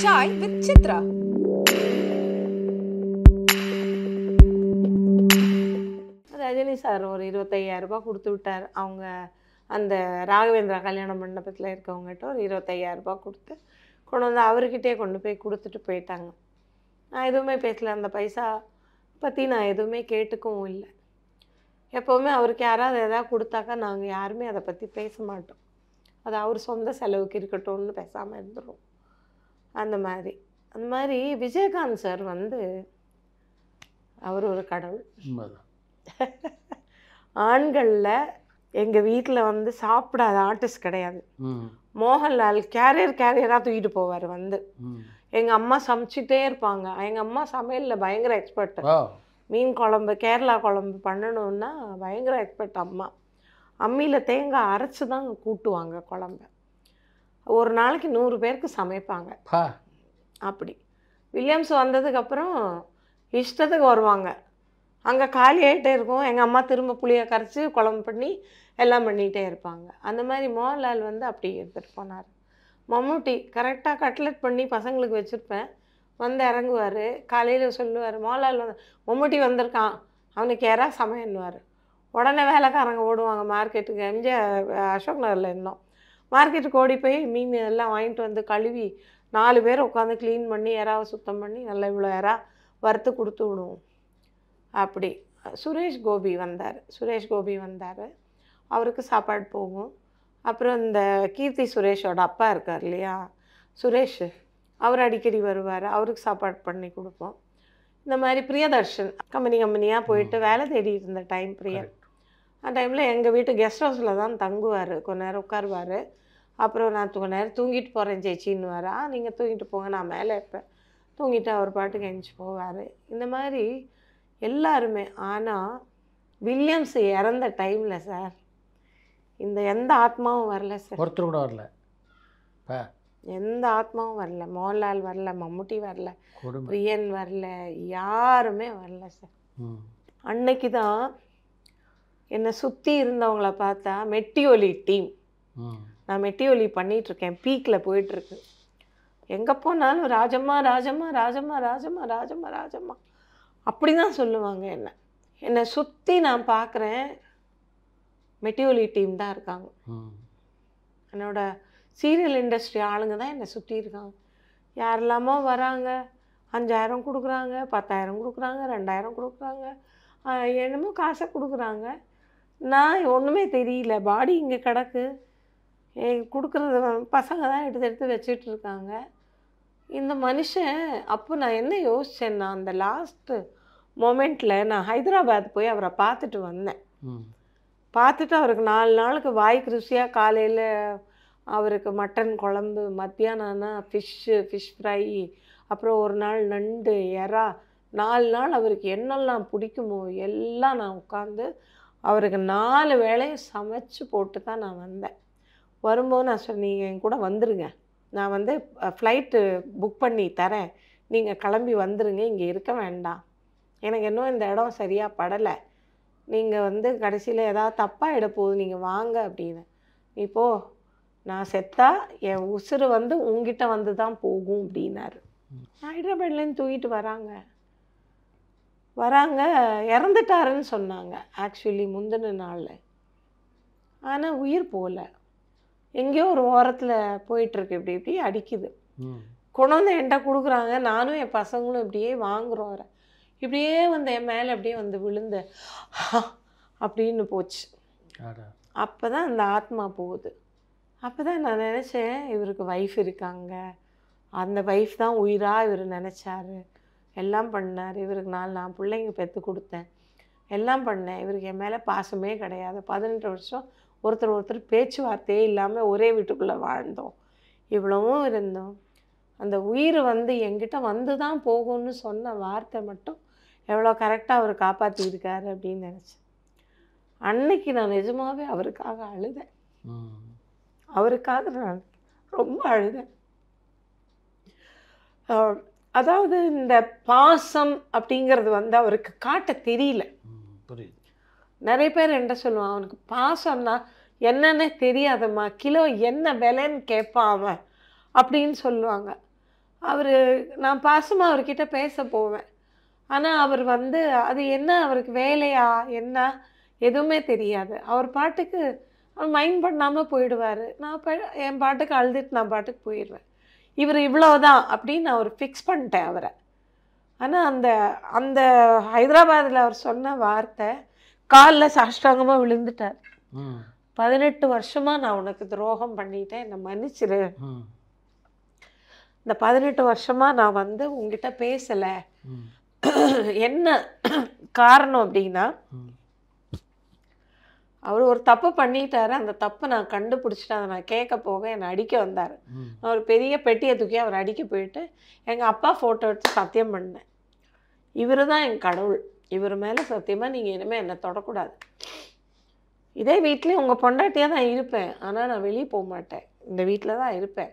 Chai with Chitra. Rajini sir ஒரு இருபத்தையாயிரரூபா கொடுத்து விட்டார் அவங்க அந்த ராகவேந்திரா கல்யாண மண்டபத்தில் இருக்கவங்ககிட்ட ஒரு இருபத்தையாயிரரூபா கொடுத்து கொண்டு வந்து அவர்கிட்டே கொண்டு போய் கொடுத்துட்டு போயிட்டாங்க நான் எதுவுமே பேசல அந்த பைசா பற்றி நான் எதுவுமே கேட்டுக்கவும் இல்லை எப்போவுமே அவருக்கு யாராவது எதாவது கொடுத்தாக்கா நாங்கள் யாருமே அதை பற்றி பேச மாட்டோம் அது அவர் சொந்த செலவுக்கு இருக்கட்டும்னு பேசாமல் இருந்துடும் அந்த மாதிரி அந்த மாதிரி விஜயகாந்த் சார் வந்து அவர் ஒரு கடவுள் ஆண்களில் எங்கள் வீட்டில் வந்து சாப்பிடாத ஆர்டிஸ்ட் கிடையாது மோகன்லால் கேரியர் கேரியராக தூக்கிட்டு போவார் வந்து எங்கள் அம்மா சமைச்சிட்டே இருப்பாங்க எங்கள் அம்மா சமையலில் பயங்கர எக்ஸ்பர்ட் மீன் குழம்பு கேரளா குழம்பு பண்ணணுன்னா பயங்கர எக்ஸ்பர்ட் அம்மா அம்மியில் தேங்காய் அரைச்சி தான் கூட்டுவாங்க குழம்ப ஒரு நாளைக்கு நூறு பேருக்கு சமைப்பாங்க அப்படி வில்லியம்ஸ் வந்ததுக்கப்புறம் இஷ்டத்துக்கு வருவாங்க அங்கே காலி ஆகிட்டே இருக்கும் எங்கள் அம்மா திரும்ப புளியை கரைச்சி குழம்பு பண்ணி எல்லாம் பண்ணிகிட்டே இருப்பாங்க அந்த மாதிரி மோகன்லால் வந்து அப்படி எடுத்துகிட்டு போனார் மம்முட்டி கரெக்டாக கட்லெட் பண்ணி பசங்களுக்கு வச்சுருப்பேன் வந்து இறங்குவார் காலையில் சொல்லுவார் மோகன்லால் வந்து மம்முட்டி வந்திருக்கான் அவனுக்கு யாராக சமையல்வார் உடனே வேலைக்காரங்க ஓடுவாங்க மார்க்கெட்டுக்கு எம்ஜிஆர் அசோக் நகரில் இருந்தோம் மார்க்கெட்டுக்கு ஓடி போய் மீன் எல்லாம் வாங்கிட்டு வந்து கழுவி நாலு பேர் உட்காந்து க்ளீன் பண்ணி இறாவை சுத்தம் பண்ணி நல்லா இவ்வளோ இறா வறுத்து கொடுத்து விடுவோம் அப்படி சுரேஷ் கோபி வந்தார் சுரேஷ் கோபி வந்தார் அவருக்கு சாப்பாடு போகும் அப்புறம் இந்த கீர்த்தி சுரேஷோட அப்பா இருக்கார் இல்லையா சுரேஷ் அவர் அடிக்கடி வருவார் அவருக்கு சாப்பாடு பண்ணி கொடுப்போம் இந்த மாதிரி பிரியதர்ஷன் கம்பெனி கம்பெனியாக போயிட்டு வேலை தேடி இருந்த டைம் பிரியன் அந்த டைமில் எங்கள் வீட்டு கெஸ்ட் ஹவுஸில் தான் தங்குவார் கொஞ்ச நேரம் உட்காருவார் அப்புறம் நான் கொஞ்ச நேரம் தூங்கிட்டு போகிறேன் சேச்சின்னு ஆ நீங்கள் தூங்கிட்டு போங்க நான் மேலே இருப்பேன் தூங்கிட்டு அவர் பாட்டுக்கு எழுந்து போவார் இந்த மாதிரி எல்லாருமே ஆனால் வில்லியம்ஸ் இறந்த டைமில் சார் இந்த எந்த ஆத்மாவும் வரல சார் ஒருத்தர் கூட வரல எந்த ஆத்மாவும் வரல மோகன்லால் வரல மம்முட்டி வரல பிரியன் வரல யாருமே வரல சார் அன்னைக்கு தான் என்னை சுற்றி இருந்தவங்கள பார்த்தா மெட்டியோலி டீம் நான் மெட்டியோலி பண்ணிகிட்ருக்கேன் பீக்கில் போயிட்டுருக்கு எங்கே போனாலும் ராஜம்மா ராஜம்மா ராஜம்மா ராஜம்மா ராஜம்மா ராஜம்மா அப்படி தான் சொல்லுவாங்க என்ன என்னை சுற்றி நான் பார்க்குறேன் மெட்டியோலி டீம் தான் இருக்காங்க என்னோட சீரியல் இண்டஸ்ட்ரி ஆளுங்க தான் என்னை சுற்றி இருக்காங்க இல்லாமல் வராங்க அஞ்சாயிரம் கொடுக்குறாங்க பத்தாயிரம் கொடுக்குறாங்க ரெண்டாயிரம் கொடுக்குறாங்க என்னமோ காசை கொடுக்குறாங்க நான் ஒன்றுமே தெரியல பாடி இங்கே கிடக்கு கொடுக்குறது பசங்க தான் எடுத்து எடுத்து வச்சுட்டு இருக்காங்க இந்த மனுஷன் அப்போ நான் என்ன நான் அந்த லாஸ்ட்டு மொமெண்ட்டில் நான் ஹைதராபாத் போய் அவரை பார்த்துட்டு வந்தேன் பார்த்துட்டு அவருக்கு நாலு நாளுக்கு வாய்க்கு ருசியாக காலையில் அவருக்கு மட்டன் குழம்பு மத்தியானம்னா ஃபிஷ்ஷு ஃபிஷ் ஃப்ரை அப்புறம் ஒரு நாள் நண்டு எறா நாலு நாள் அவருக்கு என்னெல்லாம் பிடிக்குமோ எல்லாம் நான் உட்காந்து அவருக்கு நாலு வேளையும் சமைச்சு போட்டு தான் நான் வந்தேன் வரும்போது நான் சார் நீங்கள் என் கூட வந்துடுங்க நான் வந்து ஃப்ளைட்டு புக் பண்ணி தரேன் நீங்கள் கிளம்பி வந்துடுங்க இங்கே இருக்க வேண்டாம் எனக்கு இன்னும் இந்த இடம் சரியாக படலை நீங்கள் வந்து கடைசியில் ஏதாவது தப்பாக போகுது நீங்கள் வாங்க அப்படின்னு இப்போது நான் செத்தா என் உசுறு வந்து உங்ககிட்ட வந்து தான் போகும் அப்படின்னாரு ஹைதராபாத்லேருந்து தூக்கிட்டு வராங்க வராங்க இறந்துட்டாருன்னு சொன்னாங்க ஆக்சுவலி முந்தின நாளில் ஆனால் உயிர் போகல எங்கேயோ ஒரு ஓரத்தில் போயிட்டுருக்கு இப்படி இப்படி அடிக்குது கொண்டு வந்து என்கிட்ட கொடுக்குறாங்க நானும் என் பசங்களும் இப்படியே வாங்குகிறோம் இப்படியே வந்து என் மேலே அப்படியே வந்து விழுந்த அப்படின்னு போச்சு அப்போ தான் அந்த ஆத்மா போகுது அப்போ தான் நான் நினச்சேன் இவருக்கு ஒய்ஃப் இருக்காங்க அந்த ஒய்ஃப் தான் உயிராக இவர் நினச்சாரு எல்லாம் பண்ணார் இவருக்கு நாலு நான் பிள்ளைங்க பெற்று கொடுத்தேன் எல்லாம் பண்ணேன் இவருக்கு என் மேலே பாசமே கிடையாது பதினெட்டு வருஷம் ஒருத்தர் ஒருத்தர் பேச்சுவார்த்தையே இல்லாமல் ஒரே வீட்டுக்குள்ளே வாழ்ந்தோம் இவ்வளவும் இருந்தோம் அந்த உயிர் வந்து எங்கிட்ட வந்து தான் போகும்னு சொன்ன வார்த்தை மட்டும் எவ்வளோ கரெக்டாக அவர் காப்பாற்றிருக்காரு அப்படின்னு நினச்சேன் அன்னைக்கு நான் நிஜமாகவே அவருக்காக அழுதேன் அவருக்காக நான் ரொம்ப அழுதேன் அதாவது இந்த பாசம் அப்படிங்கிறது வந்து அவருக்கு காட்ட தெரியல புரியுது நிறைய பேர் என்ன சொல்லுவான் அவனுக்கு பாசம்னா என்னன்னே தெரியாதம்மா கிலோ என்ன விலைன்னு கேட்பான் அவன் அப்படின்னு சொல்லுவாங்க அவர் நான் பாசமாக அவர்கிட்ட பேச போவேன் ஆனால் அவர் வந்து அது என்ன அவருக்கு வேலையா என்ன எதுவுமே தெரியாது அவர் பாட்டுக்கு அவர் மைண்ட் பண்ணாமல் போயிடுவார் நான் என் பாட்டுக்கு அழுதுட்டு நான் பாட்டுக்கு போயிடுவேன் இவர் இவ்வளோதான் அப்படின்னு நான் ஒரு ஃபிக்ஸ் பண்ணிட்டேன் அவரை ஆனால் அந்த அந்த ஹைதராபாத்தில் அவர் சொன்ன வார்த்தை காலில் சாஷ்டாங்கமாக விழுந்துட்டார் பதினெட்டு வருஷமாக நான் உனக்கு துரோகம் பண்ணிட்டேன் என்னை மன்னிச்சிரு இந்த பதினெட்டு வருஷமாக நான் வந்து உங்ககிட்ட பேசலை என்ன காரணம் அப்படின்னா அவர் ஒரு தப்பு பண்ணிட்டாரு அந்த தப்பை நான் கண்டுபிடிச்சிட்டு அதை நான் கேட்க போக என்னை அடிக்க வந்தார் நான் ஒரு பெரிய பெட்டியை தூக்கி அவர் அடிக்க போயிட்டு எங்கள் அப்பா ஃபோட்டோ எடுத்து சத்தியம் பண்ணேன் இவர் தான் என் கடவுள் இவர் மேலே சத்தியமாக நீங்கள் இனிமேல் என்னை தொடக்கூடாது இதே வீட்லேயும் உங்கள் பொண்டாட்டியாக தான் இருப்பேன் ஆனால் நான் வெளியே போக மாட்டேன் இந்த வீட்டில் தான் இருப்பேன்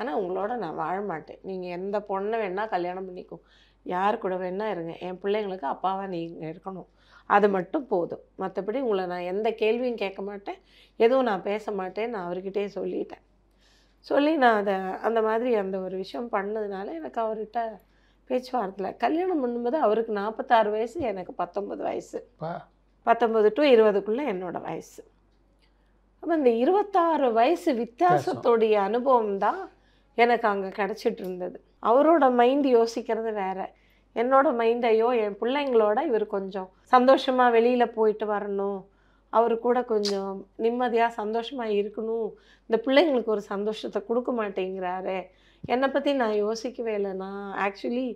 ஆனால் உங்களோட நான் வாழ மாட்டேன் நீங்கள் எந்த பொண்ணை வேணால் கல்யாணம் பண்ணிக்கோ யார் கூட வேணால் இருங்க என் பிள்ளைங்களுக்கு அப்பாவாக நீங்கள் இருக்கணும் அது மட்டும் போதும் மற்றபடி உங்களை நான் எந்த கேள்வியும் கேட்க மாட்டேன் எதுவும் நான் பேச மாட்டேன் நான் அவர்கிட்டே சொல்லிட்டேன் சொல்லி நான் அதை அந்த மாதிரி அந்த ஒரு விஷயம் பண்ணதுனால எனக்கு அவர்கிட்ட பேச்சுவார்த்தையில் கல்யாணம் பண்ணும்போது அவருக்கு நாற்பத்தாறு வயசு எனக்கு பத்தொம்பது வயசு பத்தொம்பது டு இருபதுக்குள்ளே என்னோடய வயசு அப்போ இந்த இருபத்தாறு வயசு வித்தியாசத்துடைய அனுபவம் தான் எனக்கு அங்கே கிடச்சிட்டு இருந்தது அவரோட மைண்ட் யோசிக்கிறது வேறு என்னோட மைண்டையோ என் பிள்ளைங்களோட இவர் கொஞ்சம் சந்தோஷமாக வெளியில் போயிட்டு வரணும் அவர் கூட கொஞ்சம் நிம்மதியாக சந்தோஷமாக இருக்கணும் இந்த பிள்ளைங்களுக்கு ஒரு சந்தோஷத்தை கொடுக்க மாட்டேங்கிறாரு என்னை பற்றி நான் யோசிக்கவே இல்லை நான் ஆக்சுவலி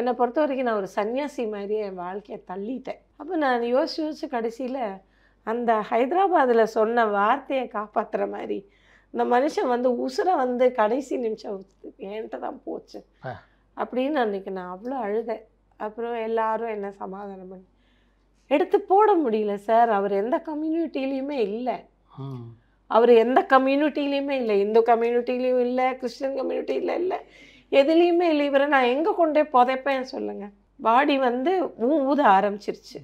என்னை பொறுத்த வரைக்கும் நான் ஒரு சன்னியாசி மாதிரியே என் வாழ்க்கையை தள்ளிட்டேன் அப்போ நான் யோசிச்சு யோசிச்சு கடைசியில் அந்த ஹைதராபாத்தில் சொன்ன வார்த்தையை காப்பாற்றுற மாதிரி இந்த மனுஷன் வந்து உசுரை வந்து கடைசி நிமிஷம் என்கிட்ட தான் போச்சு அப்படின்னு அன்றைக்கி நான் அவ்வளோ அழுதேன் அப்புறம் எல்லாரும் என்ன சமாதானம் பண்ணி எடுத்து போட முடியல சார் அவர் எந்த கம்யூனிட்டிலையுமே இல்லை அவர் எந்த கம்யூனிட்டிலையுமே இல்லை இந்து கம்யூனிட்டிலையும் இல்லை கிறிஸ்டின் கம்யூனிட்டியில் இல்லை எதுலேயுமே இல்லை இவரை நான் எங்கே கொண்டே புதைப்பேன் சொல்லுங்கள் பாடி வந்து ஊத ஆரம்பிச்சிருச்சு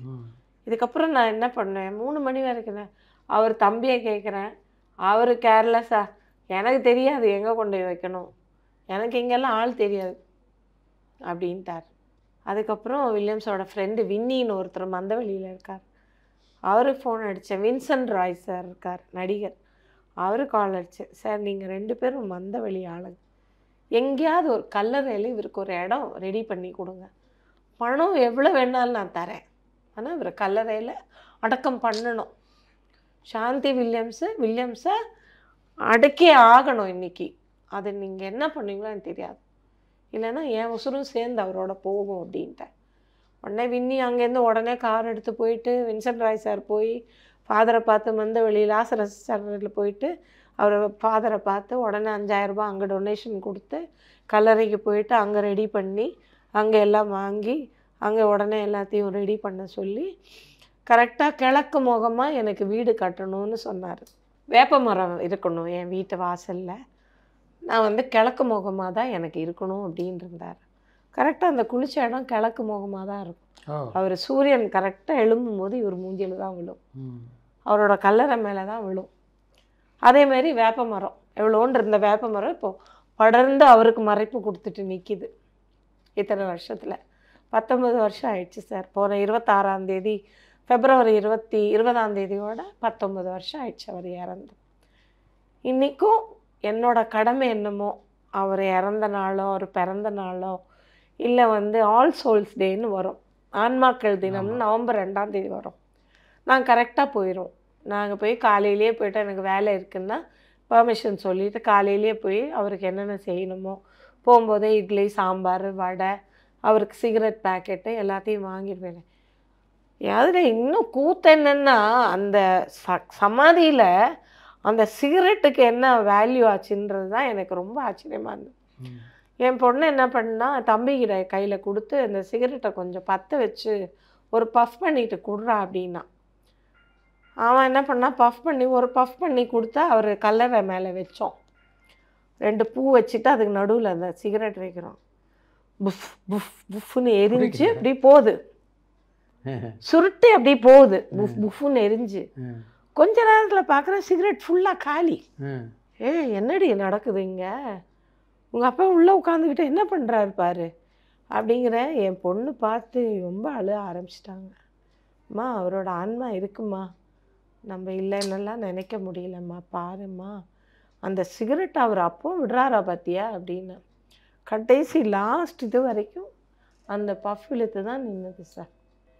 இதுக்கப்புறம் நான் என்ன பண்ணேன் மூணு மணி வரைக்கும் அவர் தம்பியை கேட்குறேன் அவர் கேர்லெஸ்ஸாக எனக்கு தெரியாது எங்கே கொண்டு போய் வைக்கணும் எனக்கு இங்கெல்லாம் ஆள் தெரியாது அப்படின்ட்டார் அதுக்கப்புறம் வில்லியம்ஸோட ஃப்ரெண்டு வின்னின்னு ஒருத்தர் மந்த வழியில் இருக்கார் அவருக்கு ஃபோன் அடித்தேன் வின்சென்ட் ராய் சார் இருக்கார் நடிகர் அவரு கால் அடித்தேன் சார் நீங்கள் ரெண்டு பேரும் மந்த வழி ஆளுங்க எங்கேயாவது ஒரு கல்லறையில் இவருக்கு ஒரு இடம் ரெடி பண்ணி கொடுங்க பணம் எவ்வளோ வேணாலும் நான் தரேன் ஆனால் இவர் கல்லறையில் அடக்கம் பண்ணணும் சாந்தி வில்லியம்ஸு வில்லியம்ஸை அடக்கே ஆகணும் இன்றைக்கி அது நீங்கள் என்ன பண்ணுவீங்களோ எனக்கு தெரியாது இல்லைன்னா என் உசுரும் சேர்ந்து அவரோட போகும் அப்படின்ட்டேன் உடனே வின்னி அங்கேருந்து உடனே கார் எடுத்து போயிட்டு வின்சென்ட் ராய் சார் போய் ஃபாதரை பார்த்து மந்த வெளியில் ஆசரஸ் சரணில் போயிட்டு அவரை ஃபாதரை பார்த்து உடனே அஞ்சாயிரரூபா அங்கே டொனேஷன் கொடுத்து கல்லறைக்கு போயிட்டு அங்கே ரெடி பண்ணி அங்கே எல்லாம் வாங்கி அங்கே உடனே எல்லாத்தையும் ரெடி பண்ண சொல்லி கரெக்டாக கிழக்கு முகமாக எனக்கு வீடு கட்டணும்னு சொன்னார் வேப்ப மரம் இருக்கணும் என் வீட்டு வாசலில் நான் வந்து கிழக்கு முகமாக தான் எனக்கு இருக்கணும் அப்படின்னு இருந்தார் கரெக்டாக அந்த குளிச்ச இடம் கிழக்கு முகமாக தான் இருக்கும் அவர் சூரியன் கரெக்டாக எழும்பும் போது இவர் மூஞ்சியில் தான் விழும் அவரோட கல்லறை மேலே தான் விழும் மாதிரி வேப்ப மரம் எவ்வளோன்னு இருந்த வேப்ப மரம் இப்போது படர்ந்து அவருக்கு மறைப்பு கொடுத்துட்டு நிற்கிது இத்தனை வருஷத்தில் பத்தொம்பது வருஷம் ஆயிடுச்சு சார் போன இருபத்தாறாம் தேதி பிப்ரவரி இருபத்தி இருபதாம் தேதியோட பத்தொம்பது வருஷம் ஆயிடுச்சு அவர் இறந்து இன்றைக்கும் என்னோட கடமை என்னமோ அவர் இறந்த நாளோ அவர் பிறந்த நாளோ இல்லை வந்து ஆல் சோல்ஸ் டேன்னு வரும் ஆன்மாக்கள் தினம்னு நவம்பர் ரெண்டாம் தேதி வரும் நாங்கள் கரெக்டாக போயிடும் நாங்கள் போய் காலையிலேயே போய்ட்டு எனக்கு வேலை இருக்குன்னா பர்மிஷன் சொல்லிவிட்டு காலையிலேயே போய் அவருக்கு என்னென்ன செய்யணுமோ போகும்போதே இட்லி சாம்பார் வடை அவருக்கு சிகரெட் பேக்கெட்டு எல்லாத்தையும் வாங்கிடுவேன் அதில் இன்னும் கூத்த என்னென்னா அந்த ச சமாதியில் அந்த சிகரெட்டுக்கு என்ன வேல்யூ ஆச்சுன்றது தான் எனக்கு ரொம்ப ஆச்சரியமாக இருந்தது என் பொண்ணு என்ன பண்ணா தம்பிகிட்ட கையில் கொடுத்து அந்த சிகரெட்டை கொஞ்சம் பற்ற வச்சு ஒரு பஃப் பண்ணிட்டு கொடுறா அப்படின்னா அவன் என்ன பண்ணால் பஃப் பண்ணி ஒரு பஃப் பண்ணி கொடுத்தா அவர் கல்லறை மேலே வச்சோம் ரெண்டு பூ வச்சுட்டு அதுக்கு நடுவில் அந்த சிகரெட் வைக்கிறோம் புஃப் புஃப் புஃப்னு எரிஞ்சு அப்படி போகுது சுருட்டு அப்படி போகுது புஃப் புஃப்னு எரிஞ்சு கொஞ்ச நேரத்தில் பார்க்குறேன் சிகரெட் ஃபுல்லாக காலி ஏ என்னடி நடக்குது இங்கே உங்கள் அப்பா உள்ளே உட்காந்துக்கிட்டு என்ன பண்ணுறாரு பாரு அப்படிங்கிற என் பொண்ணு பார்த்து ரொம்ப அழுக ஆரம்பிச்சிட்டாங்க அம்மா அவரோட ஆன்மா இருக்குமா நம்ம இல்லைன்னெல்லாம் நினைக்க முடியலம்மா பாருமா அந்த சிகரெட் அவர் அப்போ விடுறாரா பார்த்தியா அப்படின்னு கடைசி லாஸ்ட் இது வரைக்கும் அந்த பஃப் இழுத்து தான் நின்னது சார்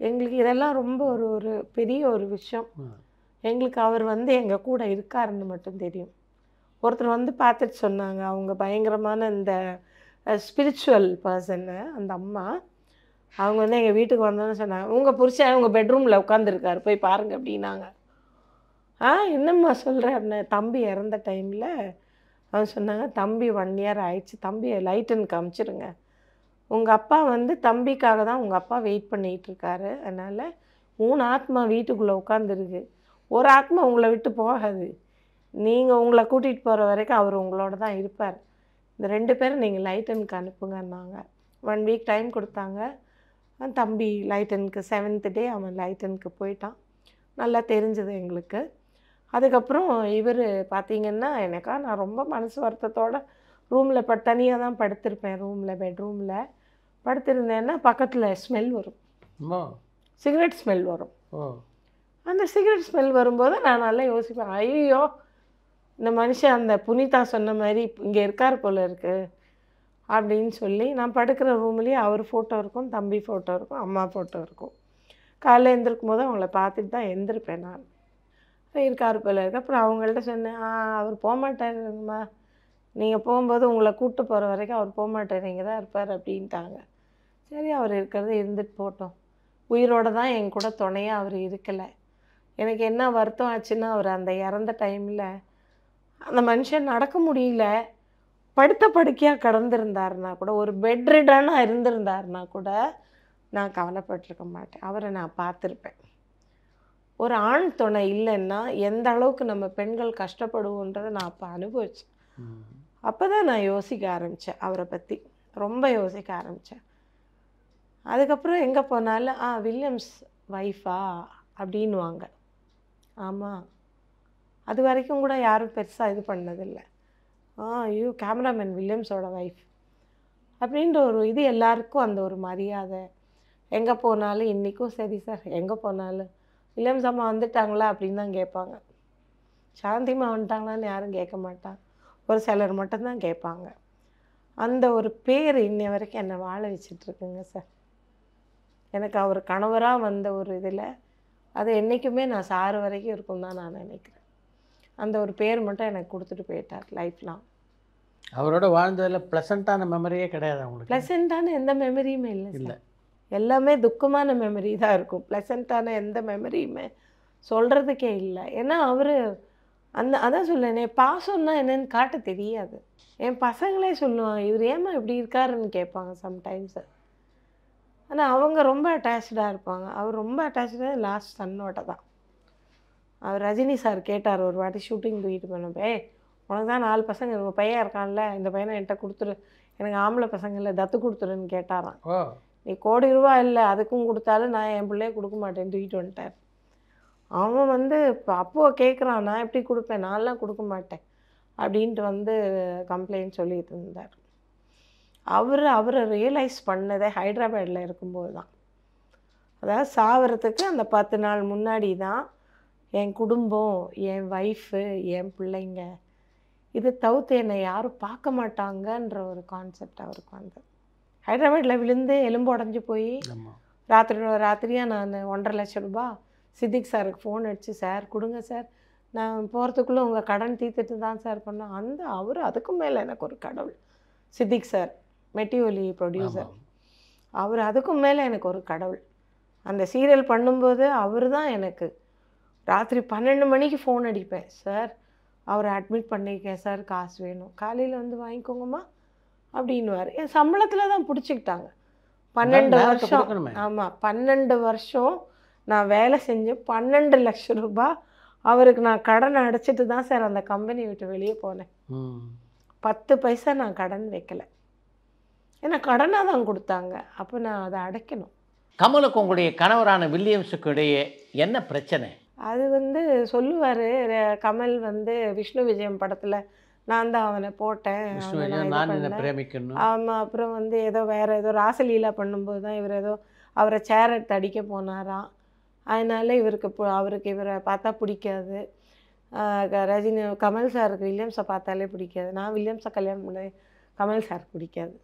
எங்களுக்கு இதெல்லாம் ரொம்ப ஒரு ஒரு பெரிய ஒரு விஷயம் எங்களுக்கு அவர் வந்து எங்கள் கூட இருக்காருன்னு மட்டும் தெரியும் ஒருத்தர் வந்து பார்த்துட்டு சொன்னாங்க அவங்க பயங்கரமான இந்த ஸ்பிரிச்சுவல் பர்சன்னு அந்த அம்மா அவங்க வந்து எங்கள் வீட்டுக்கு வந்தோன்னு சொன்னாங்க உங்கள் புருஷன் உங்கள் பெட்ரூமில் உட்காந்துருக்காரு போய் பாருங்கள் அப்படின்னாங்க ஆ என்னம்மா சொல்கிற அப்படின்னு தம்பி இறந்த டைமில் அவன் சொன்னாங்க தம்பி ஒன் இயர் ஆயிடுச்சு தம்பியை லைட்டுன்னு காமிச்சிருங்க உங்கள் அப்பா வந்து தம்பிக்காக தான் உங்கள் அப்பா வெயிட் பண்ணிகிட்டு இருக்காரு அதனால் மூணு ஆத்மா வீட்டுக்குள்ளே உட்காந்துருக்கு ஒரு ஆத்மா உங்களை விட்டு போகாது நீங்கள் உங்களை கூட்டிகிட்டு போகிற வரைக்கும் அவர் உங்களோட தான் இருப்பார் இந்த ரெண்டு பேரும் நீங்கள் லைட்டனுக்கு அனுப்புங்கன்னாங்க ஒன் வீக் டைம் கொடுத்தாங்க தம்பி லைட்டனுக்கு செவன்த் டே அவன் லைட்டனுக்கு போயிட்டான் நல்லா தெரிஞ்சது எங்களுக்கு அதுக்கப்புறம் இவர் பார்த்திங்கன்னா எனக்கா நான் ரொம்ப மனசு வருத்தத்தோடு ரூமில் ப தனியாக தான் படுத்திருப்பேன் ரூமில் பெட்ரூமில் படுத்திருந்தேன்னா பக்கத்தில் ஸ்மெல் வரும் சிகரெட் ஸ்மெல் வரும் அந்த சிகரெட் ஸ்மெல் வரும்போது நான் நல்லா யோசிப்பேன் ஐயோ இந்த மனுஷன் அந்த புனிதா சொன்ன மாதிரி இங்கே இருக்கார் போல் இருக்குது அப்படின்னு சொல்லி நான் படுக்கிற ரூம்லேயே அவர் ஃபோட்டோ இருக்கும் தம்பி ஃபோட்டோ இருக்கும் அம்மா ஃபோட்டோ இருக்கும் காலையில் எழுந்திருக்கும் போது அவங்கள பார்த்துட்டு தான் எழுந்திருப்பேன் நான் இருக்கார் போல் இருக்கு அப்புறம் அவங்கள்ட்ட சொன்னேன் ஆ அவர் போக நீங்கள் போகும்போது உங்களை கூப்பிட்டு போகிற வரைக்கும் அவர் போகமாட்டார் நீங்கள் இங்கே தான் இருப்பார் அப்படின்ட்டாங்க சரி அவர் இருக்கிறது இருந்துட்டு போட்டோம் உயிரோடு தான் என் கூட துணையாக அவர் இருக்கலை எனக்கு என்ன வருத்தம் ஆச்சுன்னா அவர் அந்த இறந்த டைமில் அந்த மனுஷன் நடக்க முடியல படுத்த படுக்கையாக கடந்திருந்தாருனா கூட ஒரு பெட் இருந்திருந்தாருனா கூட நான் கவலைப்பட்டிருக்க மாட்டேன் அவரை நான் பார்த்துருப்பேன் ஒரு ஆண் துணை இல்லைன்னா எந்த அளவுக்கு நம்ம பெண்கள் கஷ்டப்படுவோன்றதை நான் அப்போ அனுபவிச்சேன் அப்போ தான் நான் யோசிக்க ஆரம்பித்தேன் அவரை பற்றி ரொம்ப யோசிக்க ஆரம்பித்தேன் அதுக்கப்புறம் எங்கே போனாலும் ஆ வில்லியம்ஸ் ஒய்ஃபா அப்படின்வாங்க ஆமாம் அது வரைக்கும் கூட யாரும் பெருசாக இது பண்ணதில்லை ஆ ஐயோ கேமராமேன் வில்லியம்ஸோட ஒய்ஃப் அப்படின்ற ஒரு இது எல்லாருக்கும் அந்த ஒரு மரியாதை எங்கே போனாலும் இன்றைக்கும் சரி சார் எங்கே போனாலும் வில்லியம்ஸ் அம்மா வந்துட்டாங்களா அப்படின்னு தான் கேட்பாங்க சாந்திமா வந்துட்டாங்களான்னு யாரும் கேட்க மாட்டாங்க ஒரு சிலர் மட்டும்தான் கேட்பாங்க அந்த ஒரு பேர் இன்னை வரைக்கும் என்னை வாழ வச்சிட்ருக்குங்க சார் எனக்கு அவர் கணவராக வந்த ஒரு இதில் அது என்றைக்குமே நான் சார் வரைக்கும் இருக்கும் தான் நான் நினைக்கிறேன் அந்த ஒரு பேர் மட்டும் எனக்கு கொடுத்துட்டு போயிட்டார் லைஃப்லாம் அவரோட வாழ்ந்ததில் ப்ளசண்ட்டான மெமரியே கிடையாது அவங்களுக்கு ப்ளசண்ட்டான எந்த மெமரியுமே இல்லை இல்லை எல்லாமே துக்கமான மெமரி தான் இருக்கும் ப்ளசண்ட்டான எந்த மெமரியுமே சொல்கிறதுக்கே இல்லை ஏன்னா அவர் அந்த அதான் சொல்லேனே பாசம்னா என்னன்னு காட்ட தெரியாது என் பசங்களே சொல்லுவாங்க இவர் ஏமா இப்படி இருக்காருன்னு கேட்பாங்க சம்டைம்ஸு ஆனால் அவங்க ரொம்ப அட்டாச்சாக இருப்பாங்க அவர் ரொம்ப அட்டாச்சாக லாஸ்ட் தன்னோட தான் அவர் ரஜினி சார் கேட்டார் ஒரு வாட்டி ஷூட்டிங் தூக்கிட்டு போனப்பே உனக்கு தான் நாலு பசங்க உங்கள் பையன் இருக்கான்ல இந்த பையனை என்கிட்ட கொடுத்துரு எனக்கு ஆம்பளை இல்லை தத்து கொடுத்துருன்னு கேட்டாராம் நீ கோடி ரூபா இல்லை அதுக்கும் கொடுத்தாலும் நான் என் பிள்ளைய கொடுக்க மாட்டேன் தூக்கிட்டு வந்துட்டார் அவன் வந்து இப்போ அப்போ கேட்குறான் நான் எப்படி கொடுப்பேன் நான்லாம் கொடுக்க மாட்டேன் அப்படின்ட்டு வந்து கம்ப்ளைண்ட் சொல்லிட்டு இருந்தார் அவர் அவரை ரியலைஸ் பண்ணதே ஹைதராபாடில் இருக்கும்போது தான் அதாவது சாவறதுக்கு அந்த பத்து நாள் முன்னாடி தான் என் குடும்பம் என் ஒய்ஃபு என் பிள்ளைங்க இது தவிர்த்து என்னை யாரும் பார்க்க மாட்டாங்கன்ற ஒரு கான்செப்ட் அவருக்கு வந்தது ஹைதராபாடில் விழுந்து எலும்பு உடஞ்சி போய் ராத்திரியோட ராத்திரியாக நான் ஒன்றரை லட்சம் ரூபா சித்திக் சாருக்கு ஃபோன் அடித்து சார் கொடுங்க சார் நான் போகிறதுக்குள்ளே உங்கள் கடன் தீர்த்துட்டு தான் சார் பண்ணேன் அந்த அவர் அதுக்கு மேலே எனக்கு ஒரு கடவுள் சித்திக் சார் மெட்டி ஒலி ப்ரொடியூசர் அவர் அதுக்கும் மேலே எனக்கு ஒரு கடவுள் அந்த சீரியல் பண்ணும்போது அவர் தான் எனக்கு ராத்திரி பன்னெண்டு மணிக்கு ஃபோன் அடிப்பேன் சார் அவரை அட்மிட் பண்ணியிருக்கேன் சார் காசு வேணும் காலையில் வந்து வாங்கிக்கோங்கம்மா அப்படின்வார் என் சம்பளத்தில் தான் பிடிச்சிக்கிட்டாங்க பன்னெண்டு வருஷம் ஆமாம் பன்னெண்டு வருஷம் நான் வேலை செஞ்சு பன்னெண்டு லட்சம் ரூபாய் அவருக்கு நான் கடன் அடைச்சிட்டு தான் சார் அந்த கம்பெனி விட்டு வெளியே போனேன் பத்து பைசா நான் கடன் வைக்கலை ஏன்னா கடனாக தான் கொடுத்தாங்க அப்போ நான் அதை அடைக்கணும் கமலுக்கு உங்களுடைய கணவரான வில்லியம்ஸுக்கு இடையே என்ன பிரச்சனை அது வந்து சொல்லுவார் கமல் வந்து விஷ்ணு விஜயம் படத்தில் நான் தான் அவனை போட்டேன் ஆமாம் அப்புறம் வந்து ஏதோ வேறு ஏதோ ராசலீலா பண்ணும்போது தான் இவர் ஏதோ அவரை சேர் எடுத்து அடிக்க போனாராம் அதனால இவருக்கு அவருக்கு இவரை பார்த்தா பிடிக்காது ரஜினி கமல் சாருக்கு வில்லியம்ஸை பார்த்தாலே பிடிக்காது நான் வில்லியம்ஸை கல்யாணம் பண்ணேன் கமல் சார் பிடிக்காது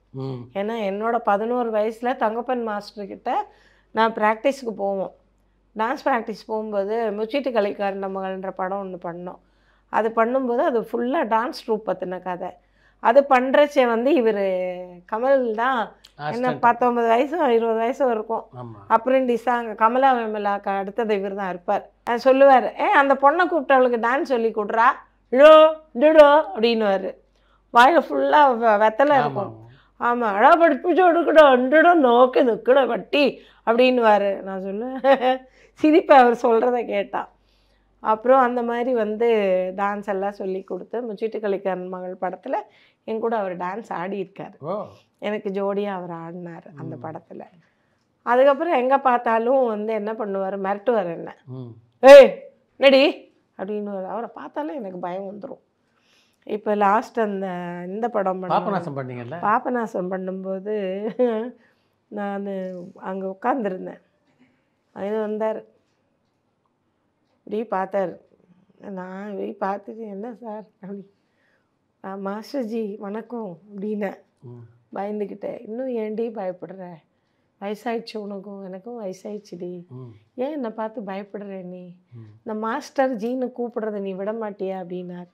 ஏன்னா என்னோட பதினோரு வயசில் தங்கப்பன் மாஸ்டர்கிட்ட நான் ப்ராக்டிஸுக்கு போவோம் டான்ஸ் ப்ராக்டிஸ் போகும்போது முச்சீட்டு கலைக்காரன் மகள்ன்ற படம் ஒன்று பண்ணோம் அது பண்ணும்போது அது ஃபுல்லாக டான்ஸ் ட்ரூப் பற்றின கதை அது பண்ணுறச்ச வந்து இவர் கமல் தான் என்ன பத்தொம்பது வயசு இருபது வயசும் இருக்கும் அப்ரெண்டிஸாக அங்கே கமலா விமலாக்கு அடுத்தது இவர் தான் இருப்பார் சொல்லுவார் ஏ அந்த பொண்ணை கூப்பிட்டவளுக்கு டான்ஸ் சொல்லி கொடுறா லோ டிடோ அப்படின்னுவார் வாயில் ஃபுல்லாக வெத்தலை இருக்கும் ஆமாம் அழா படிப்பிச்சு எடுக்கணும் அன்றுடும் நோக்கி நிற்கணும் வட்டி அப்படின்வாரு நான் சொல்லுவேன் சிரிப்பை அவர் சொல்கிறத கேட்டால் அப்புறம் அந்த மாதிரி வந்து டான்ஸ் எல்லாம் சொல்லி கொடுத்து முச்சீட்டு கழிக்கிற மகள் படத்தில் என் கூட அவர் டான்ஸ் ஆடி இருக்கார் எனக்கு ஜோடியாக அவர் ஆடினார் அந்த படத்தில் அதுக்கப்புறம் எங்கே பார்த்தாலும் வந்து என்ன பண்ணுவார் மிரட்டுவார் என்ன ஏய் நடி அப்படின்னு அவரை பார்த்தாலும் எனக்கு பயம் வந்துடும் இப்போ லாஸ்ட் அந்த இந்த படம் பாப்பநாசம் பண்ணீங்கல்ல பாப்பநாசம் பண்ணும்போது நான் அங்கே உட்காந்துருந்தேன் அது வந்தார் இப்படியே பார்த்தார் நான் இப்படி பார்த்துட்டு என்ன சார் அப்படி மாஸ்டர்ஜி வணக்கம் அப்படின்னேன் பயந்துக்கிட்டேன் இன்னும் ஏன்டி பயப்படுற வயசாயிடுச்சு உனக்கும் எனக்கும் வயசாயிடுச்சுடி ஏன் என்னை பார்த்து பயப்படுற நீ இந்த மாஸ்டர் ஜீன்னு கூப்பிடுறத நீ விட மாட்டியா அப்படின்னார்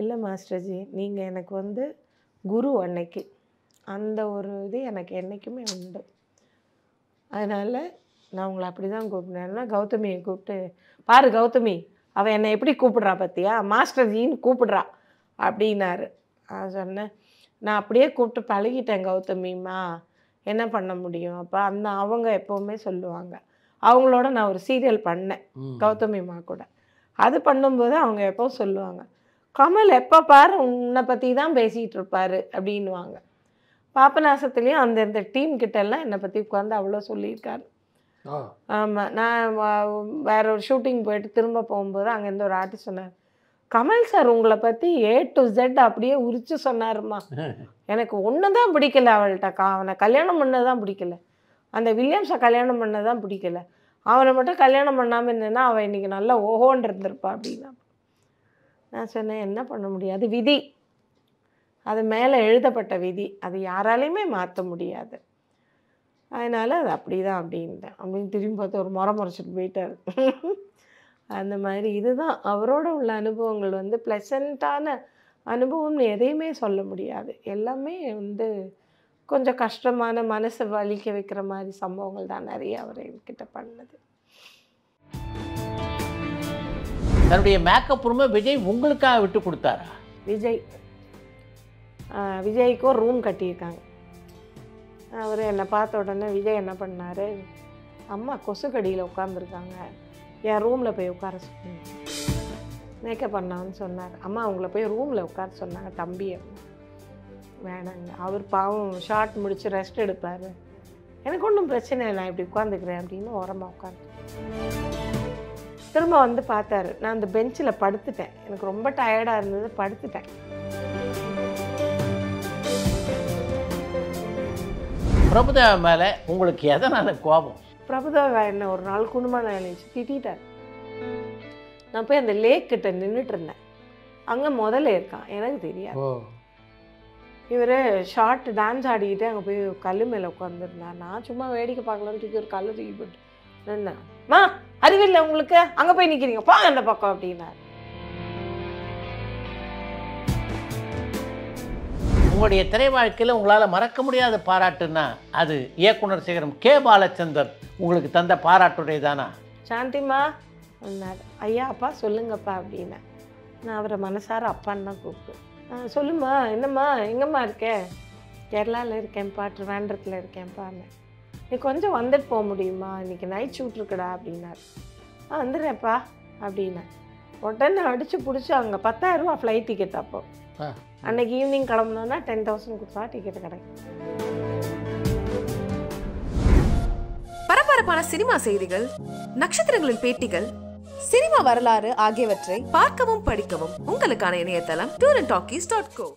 இல்லை மாஸ்டர்ஜி நீங்கள் எனக்கு வந்து குரு அன்னைக்கு அந்த ஒரு இது எனக்கு என்றைக்குமே உண்டு அதனால் நான் உங்களை அப்படி தான் கூப்பிட்டேன்னா கௌதமியை கூப்பிட்டு பாரு கௌதமி அவள் என்னை எப்படி கூப்பிட்றா பார்த்தியா மாஸ்டர்ஜின்னு கூப்பிட்றா அப்படின்னாரு நான் சொன்னேன் நான் அப்படியே கூப்பிட்டு பழகிட்டேன் கௌதமிம்மா என்ன பண்ண முடியும் அப்போ அந்த அவங்க எப்போவுமே சொல்லுவாங்க அவங்களோட நான் ஒரு சீரியல் பண்ணேன் கௌதமிம்மா கூட அது பண்ணும்போது அவங்க எப்போ சொல்லுவாங்க கமல் எப்போ பார் உன்னை பற்றி தான் பேசிகிட்டு இருப்பார் அப்படின்வாங்க பாப்பநாசத்துலேயும் அந்தந்த டீம் கிட்டெல்லாம் என்னை பற்றி உட்காந்து அவ்வளோ சொல்லியிருக்காரு ஆமாம் நான் வேற ஒரு ஷூட்டிங் போயிட்டு திரும்ப போகும்போது அங்கேருந்து ஒரு ஆர்டிஸ்ட் சொன்னார் கமல் சார் உங்களை பற்றி ஏ டு ஜெட் அப்படியே உரிச்சு சொன்னாருமா எனக்கு ஒன்று தான் பிடிக்கல அவள்கிட்ட கா அவனை கல்யாணம் பண்ண தான் பிடிக்கல அந்த வில்லியம்ஸை கல்யாணம் பண்ண தான் பிடிக்கல அவனை மட்டும் கல்யாணம் பண்ணாமல் இருந்தேன்னா அவன் இன்றைக்கி நல்லா ஓஹோன்னு இருந்திருப்பா அப்படின்னா நான் சொன்னேன் என்ன பண்ண முடியாது விதி அது மேலே எழுதப்பட்ட விதி அது யாராலையுமே மாற்ற முடியாது அதனால் அது அப்படி தான் அப்படின்ட்டேன் அப்படின்னு திரும்பி பார்த்து ஒரு முறை முறைச்சிட்டு போயிட்டார் அந்த மாதிரி இதுதான் அவரோட உள்ள அனுபவங்கள் வந்து ப்ளசண்ட்டான அனுபவம்னு எதையுமே சொல்ல முடியாது எல்லாமே வந்து கொஞ்சம் கஷ்டமான மனசை வலிக்க வைக்கிற மாதிரி சம்பவங்கள் தான் நிறைய அவர் என்கிட்ட பண்ணது தன்னுடைய மேக்கப் ரூமை விஜய் உங்களுக்காக விட்டு கொடுத்தாரா விஜய் விஜய்க்கு ஒரு ரூம் கட்டியிருக்காங்க அவர் என்னை பார்த்த உடனே விஜய் என்ன பண்ணார் அம்மா கொசுக்கடியில் உட்காந்துருக்காங்க என் ரூமில் போய் உட்கார சொன்னாங்க மேக்கப் பண்ணான்னு சொன்னார் அம்மா அவங்கள போய் ரூமில் உட்கார சொன்னாங்க தம்பியை வேணாங்க அவர் பாவம் ஷார்ட் முடித்து ரெஸ்ட் எடுப்பார் எனக்கு ஒன்றும் பிரச்சனை இல்லை நான் இப்படி உட்காந்துக்கிறேன் அப்படின்னு உரமாக உட்காந்து திரும்ப வந்து பார்த்தாரு நான் அந்த பெஞ்சில் படுத்துட்டேன் எனக்கு ரொம்ப டயர்டாக இருந்தது படுத்துட்டேன் பிரபுதேவா மேலே உங்களுக்கு எதனால கோபம் பிரபுதேவா என்ன ஒரு நாள் குடும்பம் நினைச்சு திட்டார் நான் போய் அந்த லேக் கிட்ட நின்றுட்டு இருந்தேன் அங்கே முதல்ல இருக்கான் எனக்கு தெரியாது இவர் ஷார்ட் டான்ஸ் ஆடிக்கிட்டு அங்கே போய் கல் மேலே உட்காந்துருந்தேன் நான் சும்மா வேடிக்கை பார்க்கலான்னு தூக்கி ஒரு கல் தூக்கி போட்டு நின்னேன் மா அறிவில்லை உங்களுக்கு அங்கே போய் நிக்கிறீங்க பா அந்த பக்கம் அப்படின்னா உங்களுடைய திரை வாழ்க்கையில் உங்களால் மறக்க முடியாத பாராட்டுன்னா அது இயக்குனர் சேகரம் கே பாலச்சந்தர் உங்களுக்கு தந்த பாராட்டுடைய தானா சாந்திமா ஐயா அப்பா சொல்லுங்கப்பா அப்படின்னா நான் அவரை மனசார அப்பான்னு தான் கூப்பிட்டு சொல்லுமா என்னம்மா எங்கம்மா இருக்கேன் கேரளாவில் இருக்கேன்ப்பா இருக்கேன் இருக்கேன்ப்பான்னு நீ கொஞ்சம் வந்துட்டு போக முடியுமா இன்றைக்கி நைட் ஷூட் இருக்குடா அப்படின்னார் ஆ வந்துடுறேப்பா அப்படின்னா உடனே அடித்து பிடிச்சி அங்கே பத்தாயிரரூபா ஃப்ளைட் டிக்கெட் அப்போ அன்னைக்கு ஈவினிங் கிளம்புனோன்னா டென் தௌசண்ட் கொடுத்தா டிக்கெட் கிடைக்கும் பரபரப்பான சினிமா செய்திகள் நட்சத்திரங்களின் பேட்டிகள் சினிமா வரலாறு ஆகியவற்றை பார்க்கவும் படிக்கவும் உங்களுக்கான இணையதளம் tour and talkies dot go